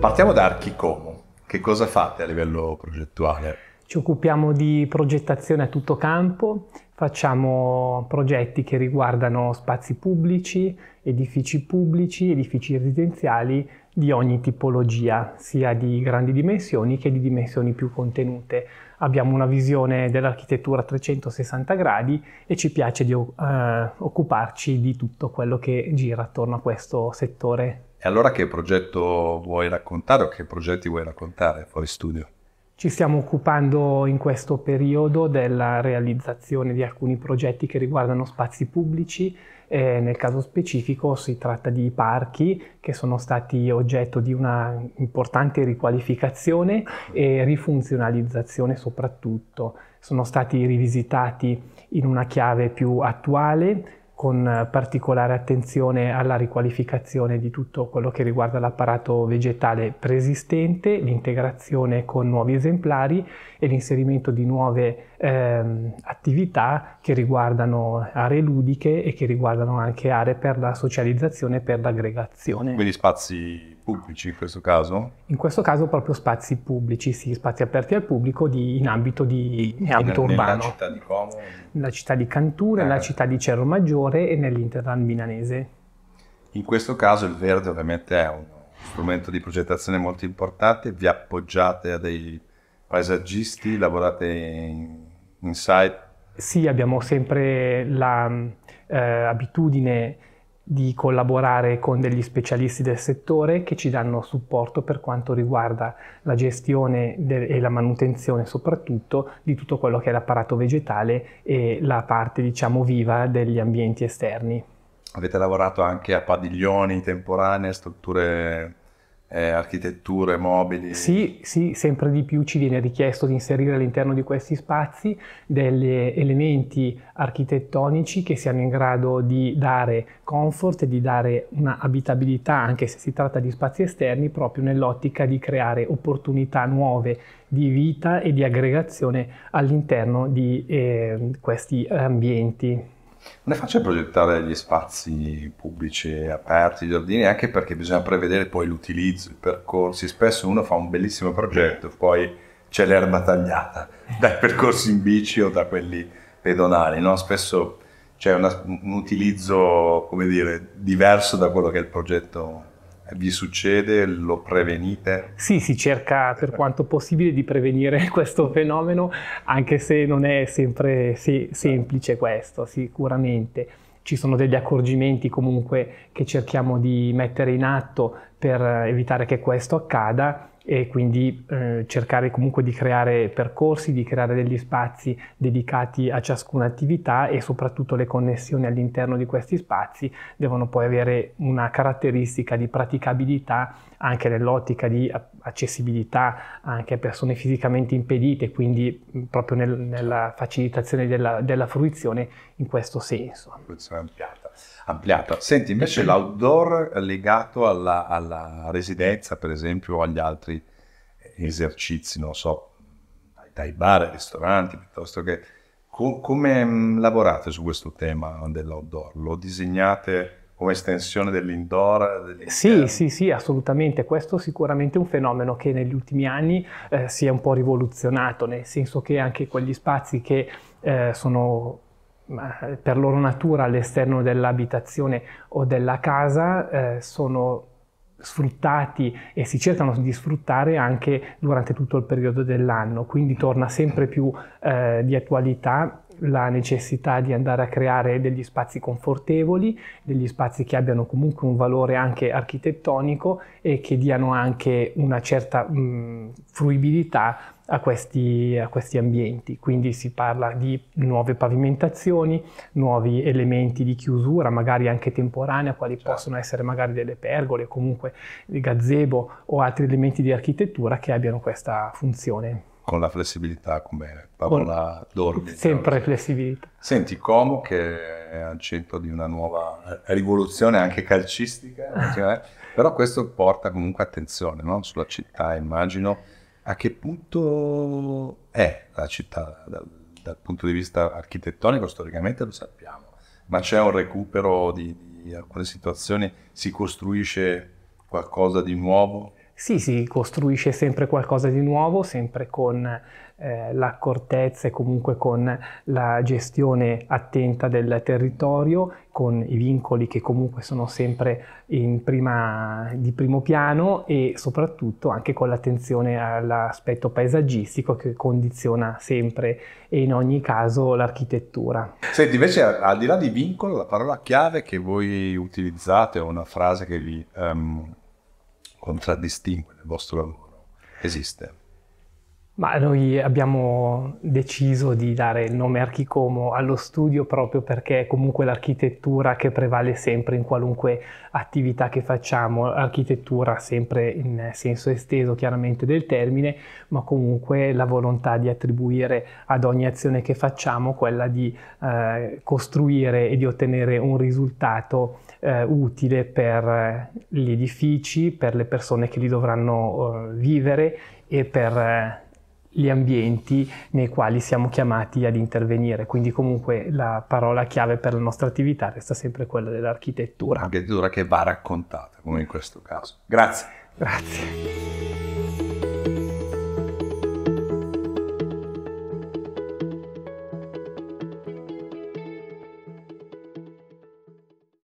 Partiamo da Archicomo. Che cosa fate a livello progettuale? Ci occupiamo di progettazione a tutto campo, facciamo progetti che riguardano spazi pubblici, edifici pubblici, edifici residenziali di ogni tipologia, sia di grandi dimensioni che di dimensioni più contenute. Abbiamo una visione dell'architettura a 360 gradi e ci piace di, eh, occuparci di tutto quello che gira attorno a questo settore. E allora che progetto vuoi raccontare o che progetti vuoi raccontare fuori studio? Ci stiamo occupando in questo periodo della realizzazione di alcuni progetti che riguardano spazi pubblici, eh, nel caso specifico si tratta di parchi che sono stati oggetto di una importante riqualificazione e rifunzionalizzazione soprattutto. Sono stati rivisitati in una chiave più attuale, con particolare attenzione alla riqualificazione di tutto quello che riguarda l'apparato vegetale preesistente, l'integrazione con nuovi esemplari e l'inserimento di nuove ehm, attività che riguardano aree ludiche e che riguardano anche aree per la socializzazione e per l'aggregazione. Quindi spazi pubblici in questo caso? In questo caso proprio spazi pubblici, sì, spazi aperti al pubblico di, in ambito, di, in ambito in, urbano. Nella città di Como? Nella città di Cantura, eh. nella città di Cerro Maggiore e nell'Interland milanese. In questo caso il verde ovviamente è uno strumento di progettazione molto importante, vi appoggiate a dei paesaggisti, lavorate in, in site? Sì, abbiamo sempre l'abitudine eh, di collaborare con degli specialisti del settore che ci danno supporto per quanto riguarda la gestione e la manutenzione soprattutto di tutto quello che è l'apparato vegetale e la parte diciamo viva degli ambienti esterni. Avete lavorato anche a padiglioni temporanee, strutture eh, architetture, mobili? Sì, sì, sempre di più ci viene richiesto di inserire all'interno di questi spazi degli elementi architettonici che siano in grado di dare comfort e di dare una abitabilità, anche se si tratta di spazi esterni, proprio nell'ottica di creare opportunità nuove di vita e di aggregazione all'interno di eh, questi ambienti. Non è facile progettare gli spazi pubblici aperti, i giardini, anche perché bisogna prevedere poi l'utilizzo, i percorsi. Spesso uno fa un bellissimo progetto, poi c'è l'erba tagliata dai percorsi in bici o da quelli pedonali. No? Spesso c'è una, un utilizzo, come dire, diverso da quello che è il progetto vi succede, lo prevenite? Sì, si cerca per quanto possibile di prevenire questo fenomeno, anche se non è sempre se- semplice questo, sicuramente. Ci sono degli accorgimenti comunque che cerchiamo di mettere in atto per evitare che questo accada e quindi eh, cercare comunque di creare percorsi, di creare degli spazi dedicati a ciascuna attività e soprattutto le connessioni all'interno di questi spazi devono poi avere una caratteristica di praticabilità anche nell'ottica di accessibilità anche a persone fisicamente impedite, quindi proprio nel, nella certo. facilitazione della, della, fruizione in questo senso. Fruizione ampliata. ampliata. Senti, invece l'outdoor legato alla, alla residenza, per esempio, o agli altri esercizi, non so, dai bar, ai ristoranti, piuttosto che... Co- come lavorate su questo tema dell'outdoor? Lo disegnate come estensione dell'indoor? Sì, eh, sì, sì, assolutamente. Questo è sicuramente un fenomeno che negli ultimi anni eh, si è un po' rivoluzionato, nel senso che anche quegli spazi che eh, sono per loro natura all'esterno dell'abitazione o della casa eh, sono sfruttati e si cercano di sfruttare anche durante tutto il periodo dell'anno, quindi torna sempre più eh, di attualità la necessità di andare a creare degli spazi confortevoli, degli spazi che abbiano comunque un valore anche architettonico e che diano anche una certa mh, mm, fruibilità a questi, a questi, ambienti. Quindi si parla di nuove pavimentazioni, nuovi elementi di chiusura, magari anche temporanea, quali certo. possono essere magari delle pergole, comunque gazebo o altri elementi di architettura che abbiano questa funzione con la flessibilità come parola d'ordine. Sempre flessibilità. Senti, Como che è al centro di una nuova rivoluzione anche calcistica, eh, cioè, però questo porta comunque attenzione no? sulla città, immagino. A che punto è la città dal, dal punto di vista architettonico? Storicamente lo sappiamo, ma c'è un recupero di, di alcune situazioni, si costruisce qualcosa di nuovo? Sì, si costruisce sempre qualcosa di nuovo, sempre con eh, l'accortezza e comunque con la gestione attenta del territorio, con i vincoli che comunque sono sempre prima, di primo piano e soprattutto anche con l'attenzione all'aspetto paesaggistico che condiziona sempre e in ogni caso l'architettura. Senti, invece al di là di vincolo, la parola chiave che voi utilizzate o una frase che vi... Um contraddistingue nel vostro lavoro esiste? Ma noi abbiamo deciso di dare il nome Archicomo allo studio proprio perché è comunque l'architettura che prevale sempre in qualunque attività che facciamo, architettura sempre in senso esteso chiaramente del termine, ma comunque la volontà di attribuire ad ogni azione che facciamo quella di eh, costruire e di ottenere un risultato eh, utile per eh, gli edifici, per le persone che li dovranno eh, vivere e per eh, gli ambienti nei quali siamo chiamati ad intervenire, quindi comunque la parola chiave per la nostra attività resta sempre quella dell'architettura. Architettura che va raccontata, come in questo caso. Grazie. Grazie.